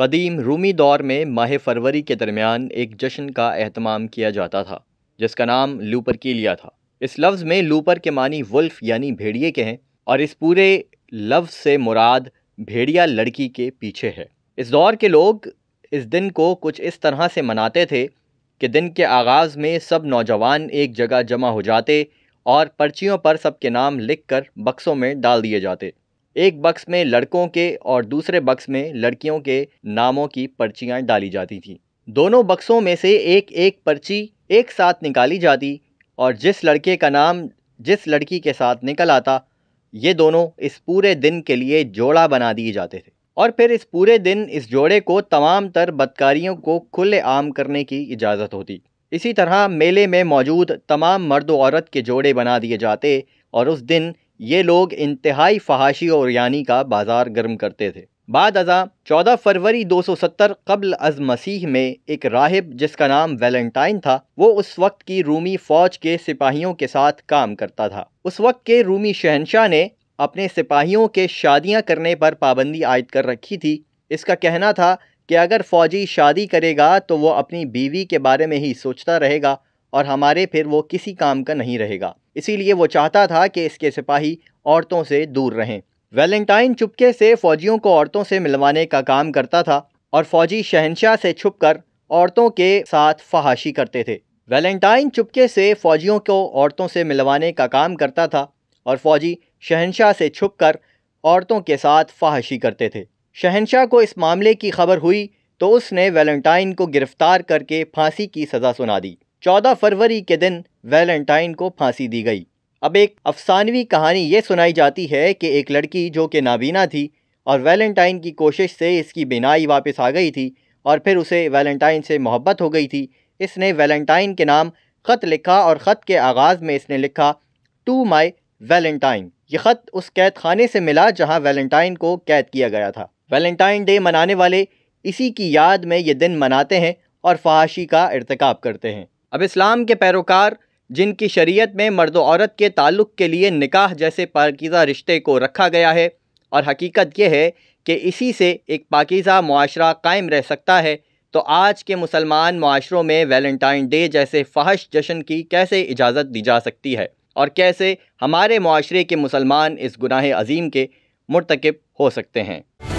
कदीम रूमी दौर में माह फरवरी के दरमियान एक जश्न का अहतमाम किया जाता था जिसका नाम लूपर की लिया था इस लफ्ज़ में लूपर के मानी वुल्फ यानी भेड़िए के हैं और इस पूरे लफ्ज़ से मुराद भेड़िया लड़की के पीछे है इस दौर के लोग इस दिन को कुछ इस तरह से मनाते थे कि दिन के आगाज़ में सब नौजवान एक जगह जमा हो जाते और पर्चियों पर सबके नाम लिख कर बक्सों में डाल दिए जाते एक बक्स में लड़कों के और दूसरे बक्स में लड़कियों के नामों की पर्चियाँ डाली जाती थीं दोनों बक्सों में से एक एक पर्ची एक साथ निकाली जाती और जिस लड़के का नाम जिस लड़की के साथ निकल आता ये दोनों इस पूरे दिन के लिए जोड़ा बना दिए जाते थे और फिर इस पूरे दिन इस जोड़े को तमाम तर बदकारियों को खुले आम करने की इजाज़त होती इसी तरह मेले में मौजूद तमाम मर्द औरत के जोड़े बना दिए जाते और उस दिन ये लोग इंतहाई फहाशी और यानी का बाज़ार गर्म करते थे बाद अजा चौदह फरवरी 270 कबल अज मसीह में एक राहिब जिसका नाम वैलेंटाइन था वो उस वक्त की रूमी फ़ौज के सिपाहियों के साथ काम करता था उस वक्त के रूमी शहनशाह ने अपने सिपाहियों के शादियां करने पर पाबंदी आयद कर रखी थी इसका कहना था कि अगर फ़ौजी शादी करेगा तो वो अपनी बीवी के बारे में ही सोचता रहेगा और हमारे फिर वो किसी काम का नहीं रहेगा इसीलिए वो चाहता था कि इसके सिपाही औरतों से दूर रहें वैलेंटाइन चुपके से फौजियों को औरतों से मिलवाने का काम करता था और फौजी शहनशाह से छुपकर औरतों के साथ फहाशी करते थे वैलेंटाइन चुपके से फौजियों को औरतों से मिलवाने का काम करता था और फौजी शहनशाह से छुपकर औरतों के साथ फहाशी करते थे शहनशाह को इस मामले की खबर हुई तो उसने वैलेंटाइन को गिरफ्तार करके फांसी की सज़ा सुना दी चौदह फरवरी के दिन वैलेंटाइन को फांसी दी गई अब एक अफसानवी कहानी ये सुनाई जाती है कि एक लड़की जो कि नाबीना थी और वैलेंटाइन की कोशिश से इसकी बिनाई वापस आ गई थी और फिर उसे वैलेंटाइन से मोहब्बत हो गई थी इसने वैलेंटाइन के नाम ख़त लिखा और ख़त के आगाज़ में इसने लिखा टू माई वैलेंटाइन ये ख़त उस कैद खाने से मिला जहाँ वैलेंटाइन को कैद किया गया था वैलेंटाइन डे मनाने वाले इसी की याद में ये दिन मनाते हैं और फहाशी का इरतकब करते हैं अब इस्लाम के पैरोकार जिनकी शरीयत में मर्द औरत के ताल्लुक़ के लिए निकाह जैसे पाकिज़ा रिश्ते को रखा गया है और हकीकत यह है कि इसी से एक पाकिज़ा माशरा कायम रह सकता है तो आज के मुसलमान माशरों में वैलेंटाइन डे जैसे फहश जश्न की कैसे इजाज़त दी जा सकती है और कैसे हमारे माशरे के मुसलमान इस गुनाह अजीम के मरतकब हो सकते हैं